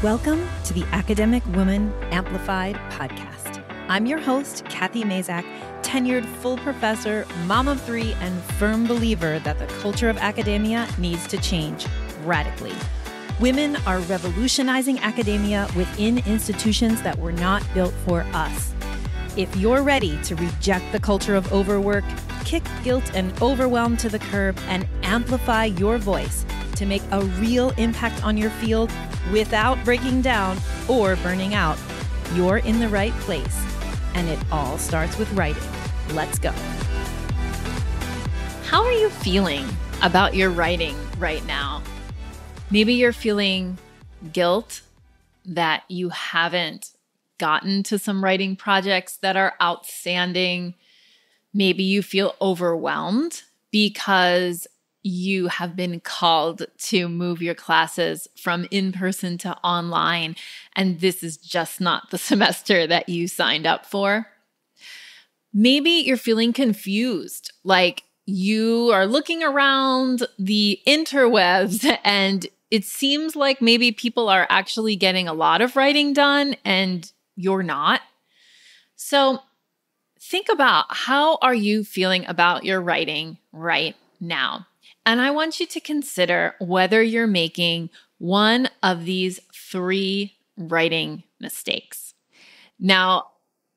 Welcome to the Academic Woman Amplified podcast. I'm your host, Kathy Mazak, tenured full professor, mom of three, and firm believer that the culture of academia needs to change radically. Women are revolutionizing academia within institutions that were not built for us. If you're ready to reject the culture of overwork, kick guilt and overwhelm to the curb, and amplify your voice to make a real impact on your field, without breaking down or burning out, you're in the right place. And it all starts with writing. Let's go. How are you feeling about your writing right now? Maybe you're feeling guilt that you haven't gotten to some writing projects that are outstanding. Maybe you feel overwhelmed because you have been called to move your classes from in person to online, and this is just not the semester that you signed up for. Maybe you're feeling confused, like you are looking around the interwebs and it seems like maybe people are actually getting a lot of writing done and you're not. So think about how are you feeling about your writing right now? And I want you to consider whether you're making one of these three writing mistakes. Now,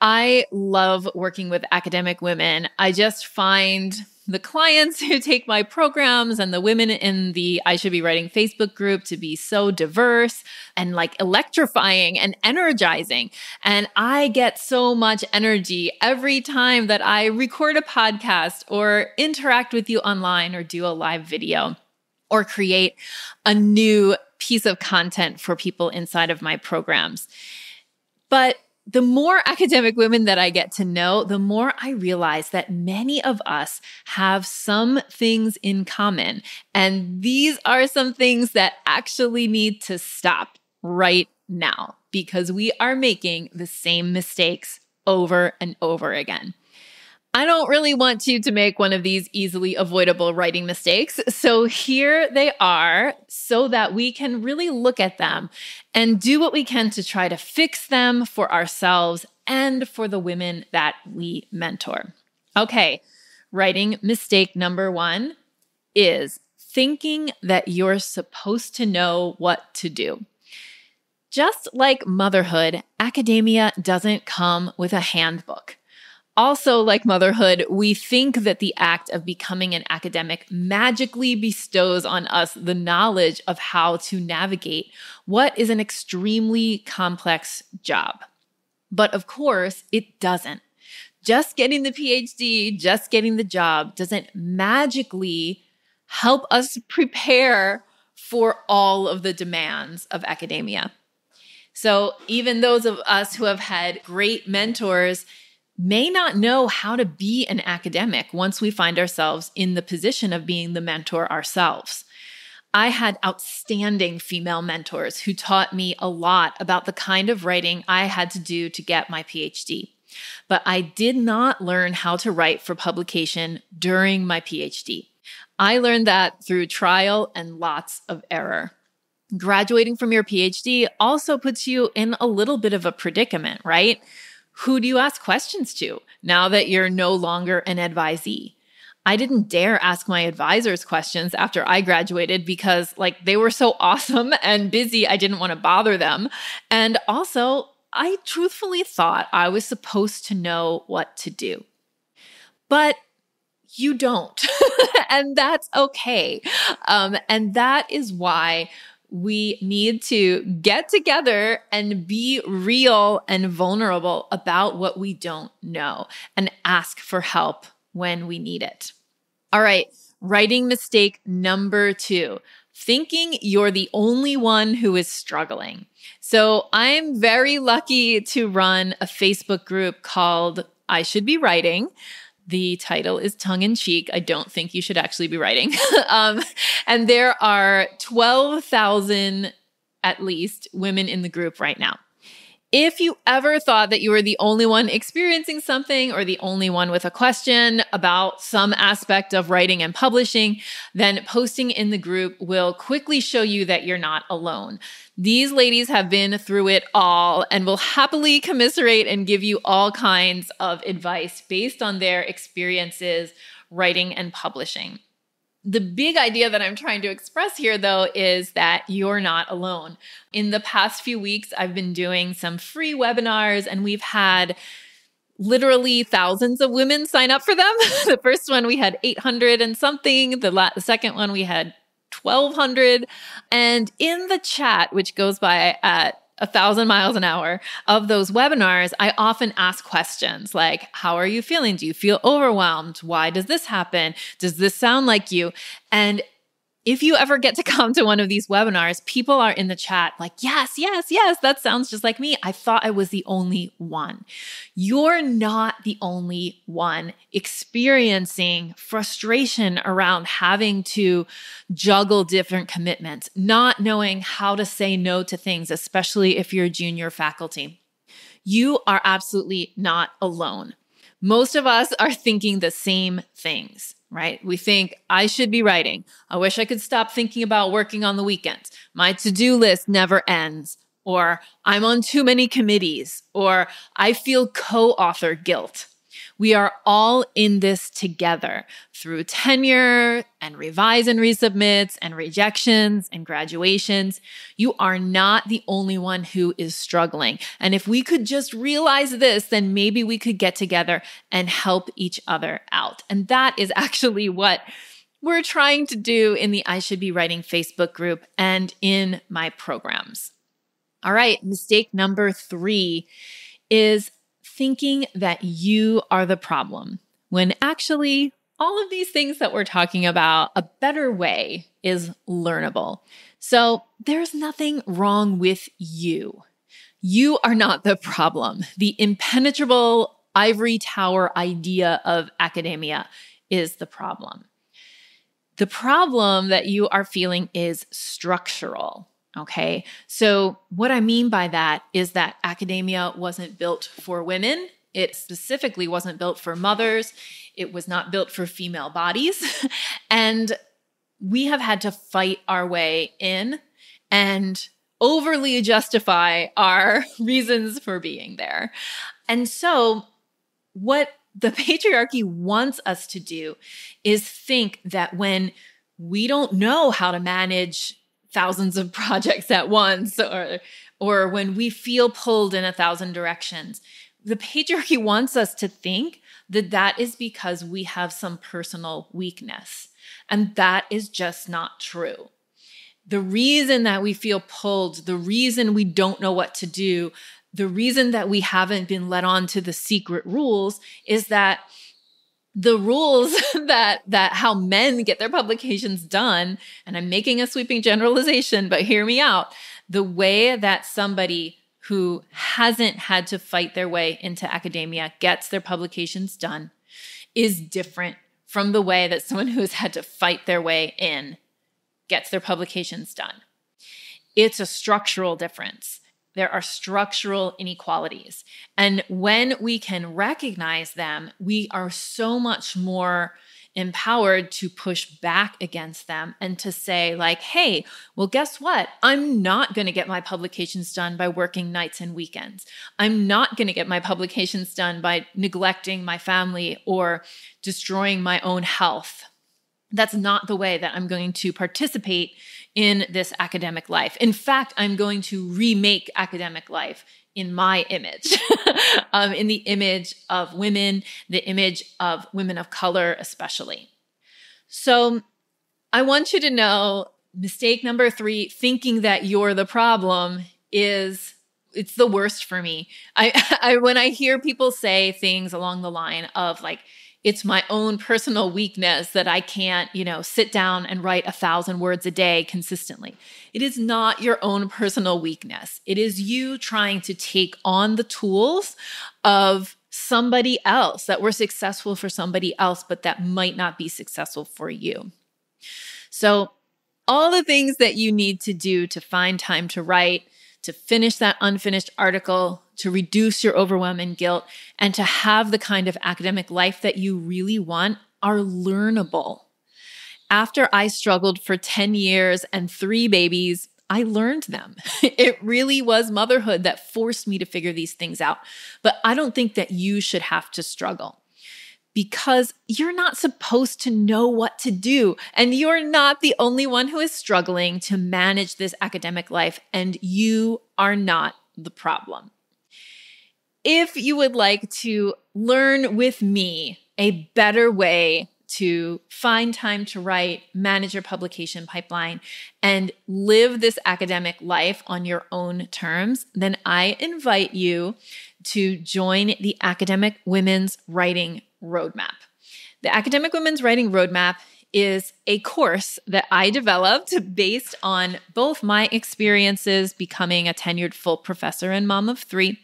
I love working with academic women. I just find the clients who take my programs and the women in the I Should Be Writing Facebook group to be so diverse and like electrifying and energizing. And I get so much energy every time that I record a podcast or interact with you online or do a live video or create a new piece of content for people inside of my programs. But the more academic women that I get to know, the more I realize that many of us have some things in common. And these are some things that actually need to stop right now because we are making the same mistakes over and over again. I don't really want you to make one of these easily avoidable writing mistakes. So here they are so that we can really look at them and do what we can to try to fix them for ourselves and for the women that we mentor. Okay, writing mistake number one is thinking that you're supposed to know what to do. Just like motherhood, academia doesn't come with a handbook. Also, like motherhood, we think that the act of becoming an academic magically bestows on us the knowledge of how to navigate what is an extremely complex job. But of course, it doesn't. Just getting the PhD, just getting the job doesn't magically help us prepare for all of the demands of academia. So, even those of us who have had great mentors may not know how to be an academic once we find ourselves in the position of being the mentor ourselves. I had outstanding female mentors who taught me a lot about the kind of writing I had to do to get my PhD. But I did not learn how to write for publication during my PhD. I learned that through trial and lots of error. Graduating from your PhD also puts you in a little bit of a predicament, right? Who do you ask questions to now that you're no longer an advisee? I didn't dare ask my advisors questions after I graduated because, like, they were so awesome and busy, I didn't want to bother them. And also, I truthfully thought I was supposed to know what to do. But you don't. and that's okay. Um, and that is why we need to get together and be real and vulnerable about what we don't know and ask for help when we need it. All right, writing mistake number two thinking you're the only one who is struggling. So I'm very lucky to run a Facebook group called I Should Be Writing. The title is Tongue in Cheek. I don't think you should actually be writing. um, and there are 12,000 at least women in the group right now. If you ever thought that you were the only one experiencing something or the only one with a question about some aspect of writing and publishing, then posting in the group will quickly show you that you're not alone. These ladies have been through it all and will happily commiserate and give you all kinds of advice based on their experiences writing and publishing. The big idea that I'm trying to express here, though, is that you're not alone. In the past few weeks, I've been doing some free webinars, and we've had literally thousands of women sign up for them. the first one, we had 800 and something. The, la- the second one, we had 1200. And in the chat, which goes by at a thousand miles an hour of those webinars, I often ask questions like, How are you feeling? Do you feel overwhelmed? Why does this happen? Does this sound like you? And if you ever get to come to one of these webinars, people are in the chat like, yes, yes, yes, that sounds just like me. I thought I was the only one. You're not the only one experiencing frustration around having to juggle different commitments, not knowing how to say no to things, especially if you're a junior faculty. You are absolutely not alone. Most of us are thinking the same things right? We think, I should be writing. I wish I could stop thinking about working on the weekends. My to do list never ends. Or I'm on too many committees. Or I feel co author guilt. We are all in this together through tenure and revise and resubmits and rejections and graduations. You are not the only one who is struggling. And if we could just realize this, then maybe we could get together and help each other out. And that is actually what we're trying to do in the I Should Be Writing Facebook group and in my programs. All right, mistake number three is thinking that you are the problem when actually all of these things that we're talking about, a better way is learnable. So there's nothing wrong with you. You are not the problem. The impenetrable ivory tower idea of academia is the problem. The problem that you are feeling is structural. Okay. So, what I mean by that is that academia wasn't built for women. It specifically wasn't built for mothers. It was not built for female bodies. and we have had to fight our way in and overly justify our reasons for being there. And so, what the patriarchy wants us to do is think that when we don't know how to manage thousands of projects at once or or when we feel pulled in a thousand directions the patriarchy wants us to think that that is because we have some personal weakness and that is just not true the reason that we feel pulled the reason we don't know what to do the reason that we haven't been let on to the secret rules is that the rules that that how men get their publications done and i'm making a sweeping generalization but hear me out the way that somebody who hasn't had to fight their way into academia gets their publications done is different from the way that someone who has had to fight their way in gets their publications done it's a structural difference there are structural inequalities. And when we can recognize them, we are so much more empowered to push back against them and to say, like, hey, well, guess what? I'm not going to get my publications done by working nights and weekends. I'm not going to get my publications done by neglecting my family or destroying my own health. That's not the way that I'm going to participate in this academic life. In fact, I'm going to remake academic life in my image, um, in the image of women, the image of women of color, especially. So I want you to know mistake number three thinking that you're the problem is it's the worst for me. I, I when I hear people say things along the line of like, it's my own personal weakness that I can't, you know, sit down and write a thousand words a day consistently. It is not your own personal weakness. It is you trying to take on the tools of somebody else that were successful for somebody else, but that might not be successful for you. So, all the things that you need to do to find time to write, to finish that unfinished article, to reduce your overwhelm and guilt, and to have the kind of academic life that you really want are learnable. After I struggled for 10 years and three babies, I learned them. It really was motherhood that forced me to figure these things out. But I don't think that you should have to struggle because you're not supposed to know what to do. And you're not the only one who is struggling to manage this academic life, and you are not the problem if you would like to learn with me a better way to find time to write, manage your publication pipeline, and live this academic life on your own terms, then I invite you to join the Academic Women's Writing Roadmap. The Academic Women's Writing Roadmap is a course that I developed based on both my experiences becoming a tenured full professor and mom of three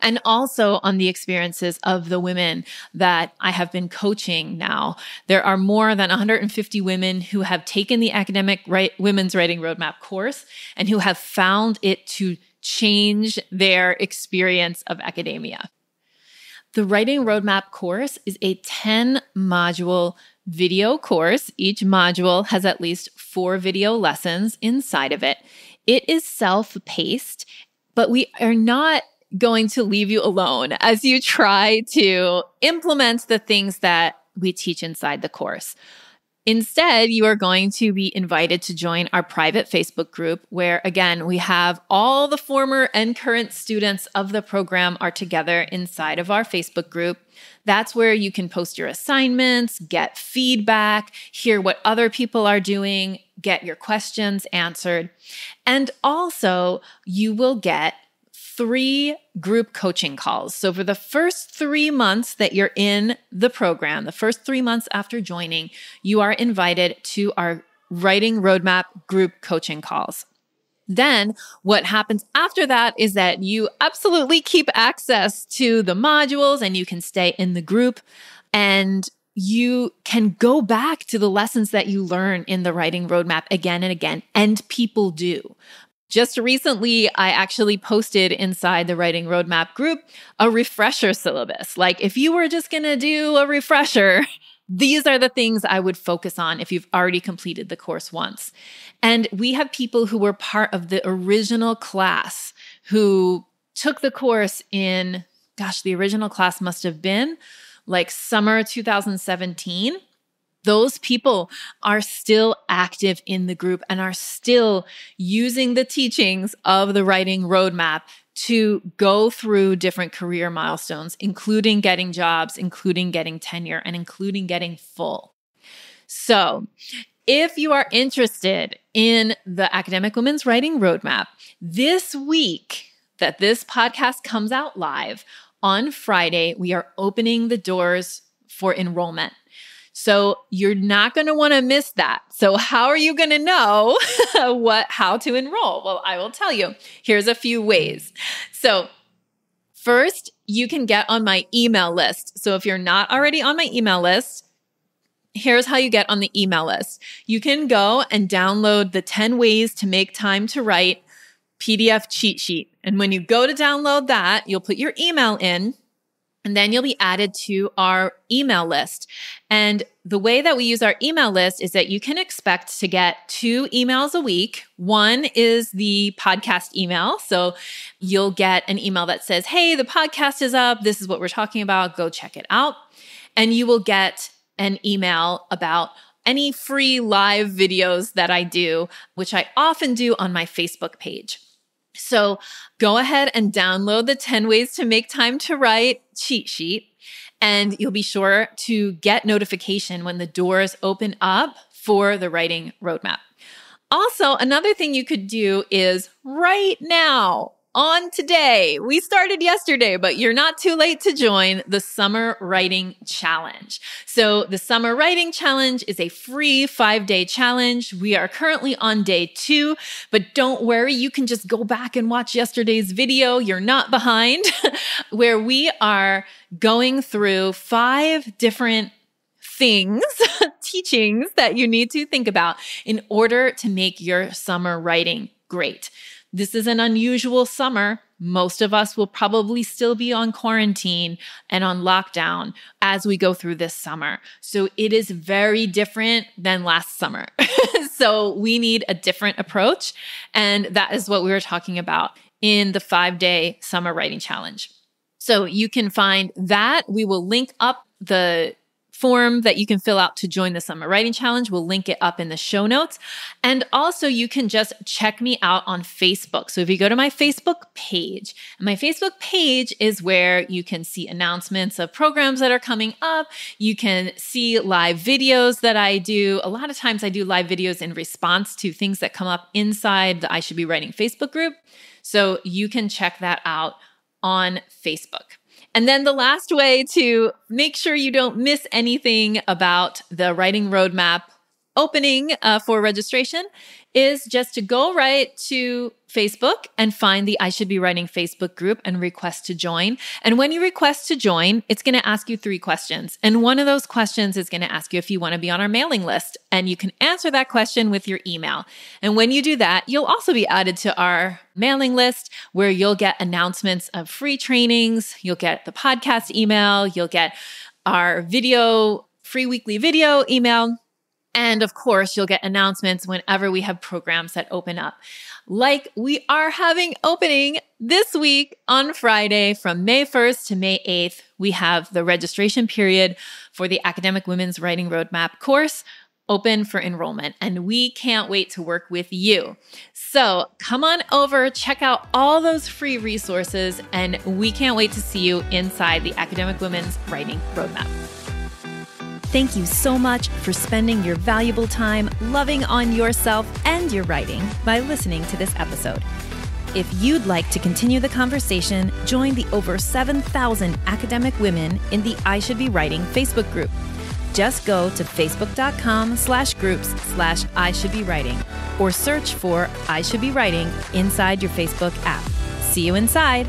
and also on the experiences of the women that I have been coaching now. There are more than 150 women who have taken the academic right, women's writing roadmap course and who have found it to change their experience of academia. The Writing Roadmap course is a 10 module video course. Each module has at least four video lessons inside of it. It is self paced, but we are not going to leave you alone as you try to implement the things that we teach inside the course. Instead, you are going to be invited to join our private Facebook group where, again, we have all the former and current students of the program are together inside of our Facebook group. That's where you can post your assignments, get feedback, hear what other people are doing, get your questions answered. And also, you will get three group coaching calls. So, for the first three months that you're in the program, the first three months after joining, you are invited to our Writing Roadmap group coaching calls. Then, what happens after that is that you absolutely keep access to the modules and you can stay in the group and you can go back to the lessons that you learn in the writing roadmap again and again, and people do. Just recently, I actually posted inside the Writing Roadmap group a refresher syllabus. Like, if you were just going to do a refresher, these are the things I would focus on if you've already completed the course once. And we have people who were part of the original class who took the course in, gosh, the original class must have been like summer 2017 those people are still active in the group and are still using the teachings of the writing roadmap to go through different career milestones, including getting jobs, including getting tenure, and including getting full. So, if you are interested in the Academic Women's Writing Roadmap, this week that this podcast comes out live on Friday, we are opening the doors for enrollment. So you're not going to want to miss that. So how are you going to know what how to enroll? Well, I will tell you. Here's a few ways. So first, you can get on my email list. So if you're not already on my email list, here's how you get on the email list. You can go and download the 10 ways to make time to write PDF cheat sheet. And when you go to download that, you'll put your email in and then you'll be added to our email list. And the way that we use our email list is that you can expect to get two emails a week. One is the podcast email. So you'll get an email that says, Hey, the podcast is up. This is what we're talking about. Go check it out. And you will get an email about any free live videos that I do, which I often do on my Facebook page. So go ahead and download the 10 ways to make time to write cheat sheet, and you'll be sure to get notification when the doors open up for the writing roadmap. Also, another thing you could do is right now on today. We started yesterday, but you're not too late to join the Summer Writing Challenge. So, the Summer Writing Challenge is a free five day challenge. We are currently on day two, but don't worry, you can just go back and watch yesterday's video. You're not behind, where we are going through five different things, teachings that you need to think about in order to make your summer writing great. This is an unusual summer. Most of us will probably still be on quarantine and on lockdown as we go through this summer. So it is very different than last summer. so we need a different approach. And that is what we were talking about in the five day summer writing challenge. So you can find that. We will link up the form that you can fill out to join the Summer Writing Challenge. We'll link it up in the show notes. And also, you can just check me out on Facebook. So if you go to my Facebook page, my Facebook page is where you can see announcements of programs that are coming up. You can see live videos that I do. A lot of times, I do live videos in response to things that come up inside the I Should Be Writing Facebook group. So you can check that out on Facebook. And then the last way to make sure you don't miss anything about the writing roadmap opening uh, for registration is just to go right to Facebook and find the I Should Be Writing Facebook group and request to join. And when you request to join, it's going to ask you three questions. And one of those questions is going to ask you if you want to be on our mailing list. And you can answer that question with your email. And when you do that, you'll also be added to our mailing list where you'll get announcements of free trainings, you'll get the podcast email, you'll get our video, free weekly video email. And of course, you'll get announcements whenever we have programs that open up. Like we are having opening this week on Friday from May 1st to May 8th, we have the registration period for the Academic Women's Writing Roadmap course open for enrollment, and we can't wait to work with you. So come on over, check out all those free resources, and we can't wait to see you inside the Academic Women's Writing Roadmap. Thank you so much for spending your valuable time loving on yourself and your writing by listening to this episode. If you'd like to continue the conversation, join the over 7,000 academic women in the I Should Be Writing Facebook group. Just go to facebook.com slash groups slash I Should Be Writing or search for I Should Be Writing inside your Facebook app. See you inside.